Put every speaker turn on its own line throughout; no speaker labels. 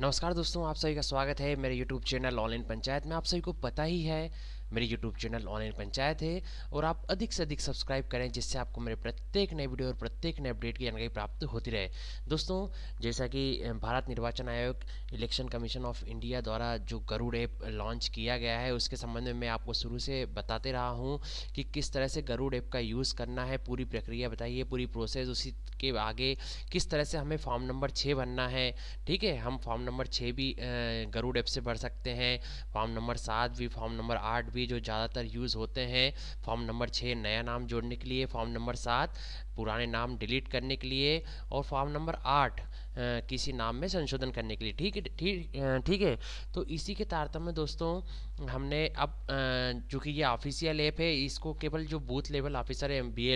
नमस्कार दोस्तों आप सभी का स्वागत है मेरे यूट्यूब चैनल ऑनलाइन पंचायत में आप सभी को पता ही है मेरी यूट्यूब चैनल ऑनलाइन पंचायत है और आप अधिक से अधिक सब्सक्राइब करें जिससे आपको मेरे प्रत्येक नए वीडियो और प्रत्येक नए अपडेट की जानकारी प्राप्त होती रहे दोस्तों जैसा कि भारत निर्वाचन आयोग इलेक्शन कमीशन ऑफ इंडिया द्वारा जो गरुड़ ऐप लॉन्च किया गया है उसके संबंध में मैं आपको शुरू से बताते रहा हूँ कि किस तरह से गरुड़ ऐप का यूज़ करना है पूरी प्रक्रिया बताइए पूरी प्रोसेस उसी के आगे किस तरह से हमें फॉर्म नंबर छः भरना है ठीक है हम फॉर्म नंबर छः भी गरुड़ ऐप से भर सकते हैं फॉर्म नंबर सात भी फॉर्म नंबर आठ भी भी जो ज़्यादातर यूज़ होते हैं फॉर्म नंबर छः नया नाम जोड़ने के लिए फॉर्म नंबर सात पुराने नाम डिलीट करने के लिए और फॉर्म नंबर आठ किसी नाम में संशोधन करने के लिए ठीक है ठीक ठीक है तो इसी के तारतम्य दोस्तों हमने अब चूँकि ये ऑफिशियल ऐप है इसको केवल जो बूथ लेवल ऑफिसर है बी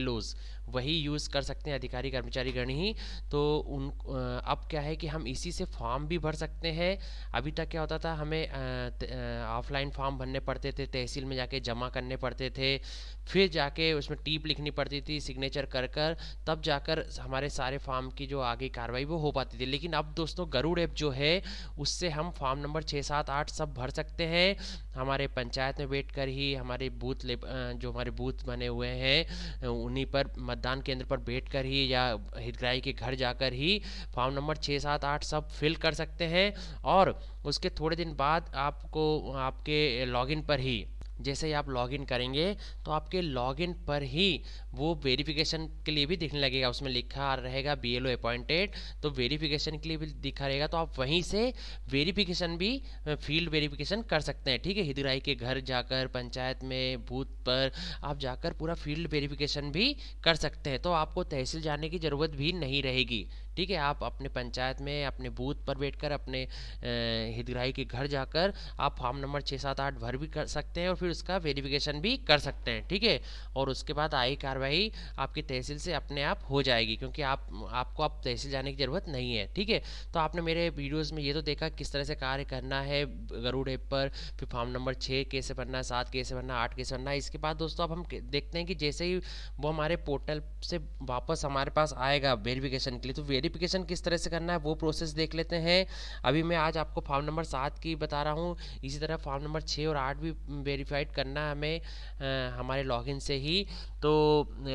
वही यूज़ कर सकते हैं अधिकारी कर्मचारी गण ही तो उन अब क्या है कि हम इसी से फॉर्म भी भर सकते हैं अभी तक क्या होता था हमें ऑफलाइन फॉर्म भरने पड़ते थे तहसील में जाके जमा करने पड़ते थे फिर जाके उसमें टीप लिखनी पड़ती थी सिग्नेचर कर कर तब जाकर हमारे सारे फॉर्म की जो आगे कार्रवाई वो हो पाती आती थी लेकिन अब दोस्तों गरुड़ ऐप जो है उससे हम फॉर्म नंबर छः सात आठ सब भर सकते हैं हमारे पंचायत में बैठ कर ही हमारे बूथ जो हमारे बूथ बने हुए हैं उन्हीं पर मतदान केंद्र पर बैठ कर ही या हितग्राही के घर जाकर ही फॉर्म नंबर छः सात आठ सब फिल कर सकते हैं और उसके थोड़े दिन बाद आपको आपके लॉगिन पर ही जैसे ही आप लॉगिन करेंगे तो आपके लॉगिन पर ही वो वेरिफिकेशन के लिए भी दिखने लगेगा उसमें लिखा रहेगा बी एल ओ अपॉइंटेड तो वेरिफिकेशन के लिए भी दिखा रहेगा तो आप वहीं से वेरिफिकेशन भी फील्ड वेरिफिकेशन कर सकते हैं ठीक है हिदराई के घर जाकर पंचायत में बूथ पर आप जाकर पूरा फील्ड वेरीफिकेशन भी कर सकते हैं तो आपको तहसील जाने की ज़रूरत भी नहीं रहेगी ठीक है आप अपने पंचायत में अपने बूथ पर बैठकर अपने हितग्राही के घर जाकर आप फॉर्म नंबर छः सात आठ भर भी कर सकते हैं और फिर उसका वेरिफिकेशन भी कर सकते हैं ठीक है और उसके बाद आई कार्रवाई आपकी तहसील से अपने आप हो जाएगी क्योंकि आप आपको आप तहसील जाने की ज़रूरत नहीं है ठीक है तो आपने मेरे वीडियोज़ में ये तो देखा किस तरह से कार्य करना है गरुड़ ऐप पर फिर फॉर्म नंबर छः कैसे भरना है सात कैसे भरना आठ कैसे भरना है इसके बाद दोस्तों अब हम देखते हैं कि जैसे ही वो हमारे पोर्टल से वापस हमारे पास आएगा वेरिफिकेशन के लिए तो वेरिफिकेशन किस तरह से करना है वो प्रोसेस देख लेते हैं अभी मैं आज आपको फॉर्म नंबर सात की बता रहा हूँ इसी तरह फॉर्म नंबर छः और आठ भी वेरीफाइड करना है हमें आ, हमारे लॉगिन से ही तो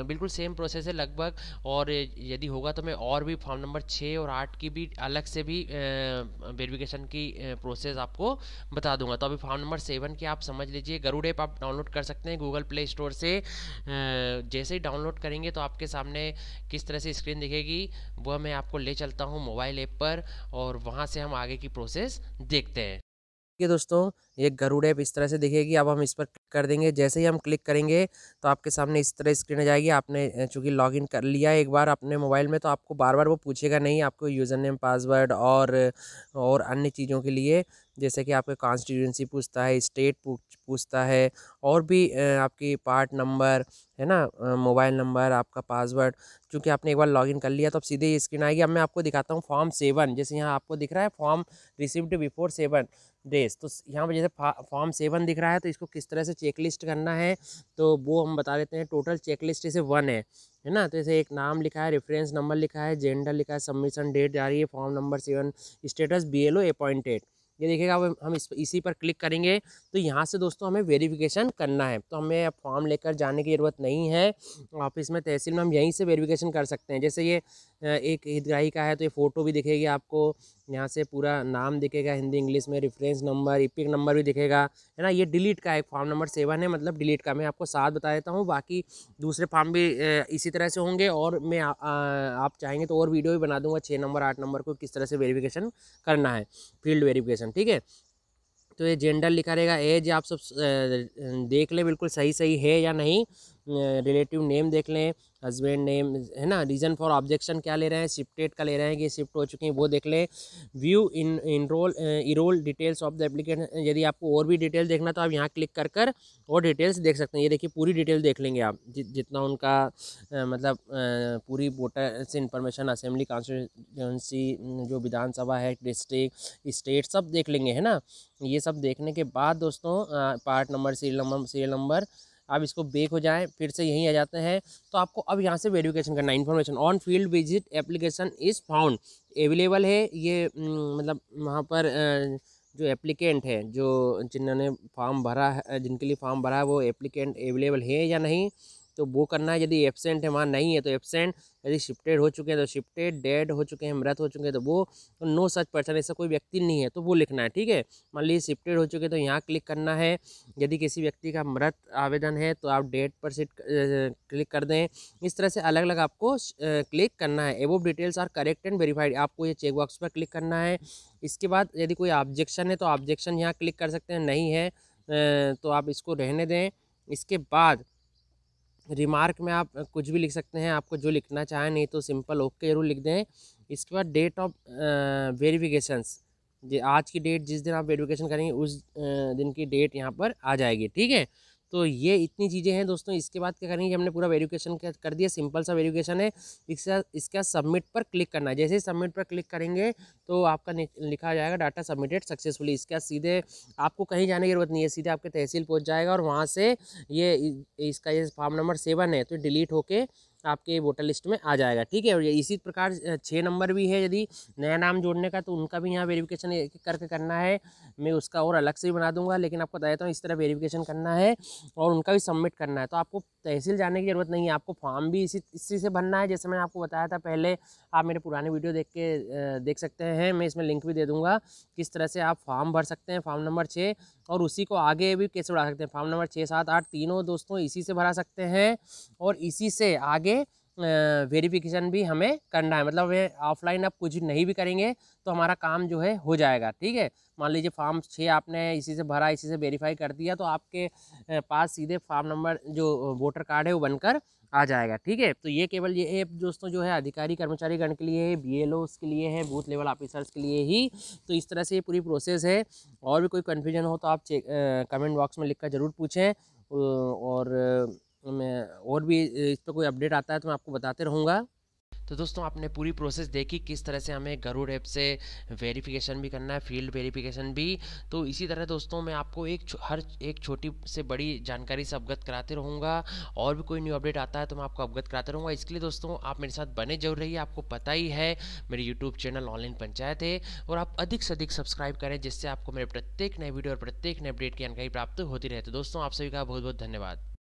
बिल्कुल सेम प्रोसेस है लगभग और यदि होगा तो मैं और भी फॉर्म नंबर छः और आठ की भी अलग से भी वेरिफिकेशन की प्रोसेस आपको बता दूंगा तो अभी फॉर्म नंबर सेवन की आप समझ लीजिए गरुड़ ऐप आप डाउनलोड कर सकते हैं गूगल प्ले स्टोर से जैसे ही डाउनलोड करेंगे तो आपके सामने किस तरह से स्क्रीन दिखेगी वह मैं आपको ले चलता हूँ मोबाइल ऐप पर और वहाँ से हम आगे की प्रोसेस देखते हैं देखिए दोस्तों ये गरुड़ ऐप इस तरह से दिखेगी अब हम इस पर क्लिक कर देंगे जैसे ही हम क्लिक करेंगे तो आपके सामने इस तरह स्क्रीन आ जाएगी आपने चूँकि लॉगिन कर लिया एक बार अपने मोबाइल में तो आपको बार बार वो पूछेगा नहीं आपको यूज़र नेम पासवर्ड और और अन्य चीज़ों के लिए जैसे कि आपके कॉन्स्टिट्यूंसी पूछता है स्टेट पूछ पूछता है और भी आपकी पार्ट नंबर है ना मोबाइल नंबर आपका पासवर्ड क्योंकि आपने एक बार लॉगिन कर लिया तो अब सीधे ये स्क्रीन आएगी अब मैं आपको दिखाता हूँ फॉर्म सेवन जैसे यहाँ आपको दिख रहा है form received before seven days तो यहाँ पर जैसे फॉर्म सेवन दिख रहा है तो इसको किस तरह से चेक लिस्ट करना है तो वो हम बता देते हैं टोटल चेक लिस्ट इसे वन है है ना तो इसे एक नाम लिखा है रेफरेंस नंबर लिखा है जेंडर लिखा है सबमिशन डेट जा रही है form number seven status B L O appointed ये देखिएगा हम इस इसी पर क्लिक करेंगे तो यहाँ से दोस्तों हमें वेरिफिकेशन करना है तो हमें अब फॉर्म लेकर जाने की ज़रूरत नहीं है ऑफिस में तहसील में हम यहीं से वेरिफिकेशन कर सकते हैं जैसे ये एक हितग्राही का है तो ये फ़ोटो भी दिखेगी आपको यहाँ से पूरा नाम दिखेगा हिंदी इंग्लिश में रेफरेंस नंबर ई नंबर भी दिखेगा है ना ये डिलीट का एक फॉर्म नंबर सेवन है मतलब डिलीट का मैं आपको साथ बता देता हूँ बाकी दूसरे फॉर्म भी इसी तरह से होंगे और मैं आ, आ, आप चाहेंगे तो और वीडियो भी बना दूंगा छः नंबर आठ नंबर को किस तरह से वेरीफिकेशन करना है फील्ड वेरीफिकेशन ठीक है तो ये जेंडर लिखा रहेगा एज आप सब देख लें बिल्कुल सही सही है या नहीं रिलेटिव नेम देख लें हस्बैंड नेम है ना रीज़न फॉर ऑब्जेक्शन क्या ले रहे हैं शिफ्टेड का ले रहे हैं कि शिफ्ट हो चुके हैं वो देख लें view in enrol eroll details of the application यदि आपको और भी डिटेल देखना तो आप यहाँ क्लिक कर कर और डिटेल्स देख सकते हैं ये देखिए पूरी डिटेल देख लेंगे आप जि, जितना उनका आ, मतलब आ, पूरी वोटर से इन्फॉर्मेशन असेंबली कॉन्स्टिट्यूंसी जो विधानसभा है डिस्ट्रिक्ट स्टेट सब देख लेंगे है ना ये सब देखने के बाद दोस्तों part number serial number serial number आप इसको बेक हो जाएँ फिर से यहीं आ जाते हैं तो आपको अब यहाँ से वेरिफिकेशन करना है information on field visit application is found available है ये मतलब वहाँ पर जो एप्लीकेंट है जो जिन्होंने फॉर्म भरा है जिनके लिए फॉर्म भरा है वो एप्लीकेंट अवेलेबल है या नहीं तो वो करना है यदि एबसेंट है वहाँ नहीं है तो एबसेंट यदि शिफ्टेड हो चुके हैं तो शिफ्टेड डेड हो चुके हैं मृत हो चुके हैं तो वो तो नो सच पर्सन ऐसा कोई व्यक्ति नहीं है तो वो लिखना है ठीक है मान लीजिए शिफ्टेड हो चुके हैं तो यहाँ क्लिक करना है यदि किसी व्यक्ति का मृत आवेदन है तो आप डेट पर सिट क्लिक कर दें इस तरह से अलग अलग आपको क्लिक करना है above details are correct and verified आपको ये चेकबॉक्स पर क्लिक करना है इसके बाद यदि कोई ऑब्जेक्शन है तो ऑब्जेक्शन यहाँ क्लिक कर सकते हैं नहीं है तो आप इसको रहने दें इसके बाद रिमार्क में आप कुछ भी लिख सकते हैं आपको जो लिखना चाहें नहीं तो सिंपल ओके जरूर लिख दें इसके बाद डेट ऑफ वेरिफिकेशंस आज की डेट जिस दिन आप वेरिफिकेशन करेंगे उस दिन की डेट यहाँ पर आ जाएगी ठीक है तो ये इतनी चीज़ें हैं दोस्तों इसके बाद क्या करेंगे हमने पूरा वेरिफिकेशन कर दिया सिंपल सा वेरिफिकेशन है इसका इसका सबमिट पर क्लिक करना है जैसे ही सबमिट पर क्लिक करेंगे तो आपका लिखा जाएगा डाटा सबमिटेड सक्सेसफुली इसका सीधे आपको कहीं जाने की जरूरत नहीं है सीधे आपके तहसील पहुँच जाएगा और वहाँ से ये इसका ये फॉर्म नंबर सेवन है तो डिलीट होके आपके वोटर लिस्ट में आ जाएगा ठीक है और इसी प्रकार छः नंबर भी है यदि नया नाम जोड़ने का तो उनका भी यहाँ वेरिफिकेशन करके करना है मैं उसका और अलग से भी बना दूंगा लेकिन आपको बता देता हूँ इस तरह वेरिफिकेशन करना है और उनका भी सबमिट करना है तो आपको तहसील जाने की ज़रूरत नहीं है आपको फॉर्म भी इसी इसी से भरना है जैसे मैंने आपको बताया था पहले आप मेरे पुराने वीडियो देख के देख सकते हैं मैं इसमें लिंक भी दे दूँगा किस तरह से आप फॉर्म भर सकते हैं फॉर्म नंबर छः और उसी को आगे भी कैसे बढ़ा सकते हैं फॉर्म नंबर छः सात आठ तीनों दोस्तों इसी से भरा सकते हैं और इसी से आगे वेरिफिकेशन भी हमें करना है मतलब ऑफलाइन आप कुछ नहीं भी करेंगे तो हमारा काम जो है हो जाएगा ठीक है मान लीजिए फॉर्म छः आपने इसी से भरा इसी से वेरीफाई कर दिया तो आपके पास सीधे फॉर्म नंबर जो वोटर कार्ड है वो बनकर आ जाएगा ठीक है तो ये केवल ये ऐप दोस्तों जो है अधिकारी कर्मचारी गण के लिए है बी के लिए है बूथ लेवल ऑफिसर्स के लिए ही तो इस तरह से ये पूरी प्रोसेस है और भी कोई कन्फ्यूजन हो तो आप चेक कमेंट बॉक्स में लिख कर ज़रूर पूछें और मैं और भी इस पर कोई अपडेट आता है तो मैं आपको बताते रहूँगा तो दोस्तों आपने पूरी प्रोसेस देखी किस तरह से हमें गरुड़ ऐप से वेरिफिकेशन भी करना है फील्ड वेरिफिकेशन भी तो इसी तरह दोस्तों मैं आपको एक हर एक छोटी से बड़ी जानकारी से अवगत कराते रहूँगा और भी कोई न्यू अपडेट आता है तो मैं आपको अवगत कराते रहूँगा इसके लिए दोस्तों आप मेरे साथ बने जरूर रहिए आपको पता ही है मेरे यूट्यूब चैनल ऑनलाइन पंचायत है और आप अधिक से अधिक सब्सक्राइब करें जिससे आपको मेरे प्रत्येक नए वीडियो और प्रत्येक नए अपडेट की जानकारी प्राप्त होती रहे तो दोस्तों आप सभी का बहुत बहुत धन्यवाद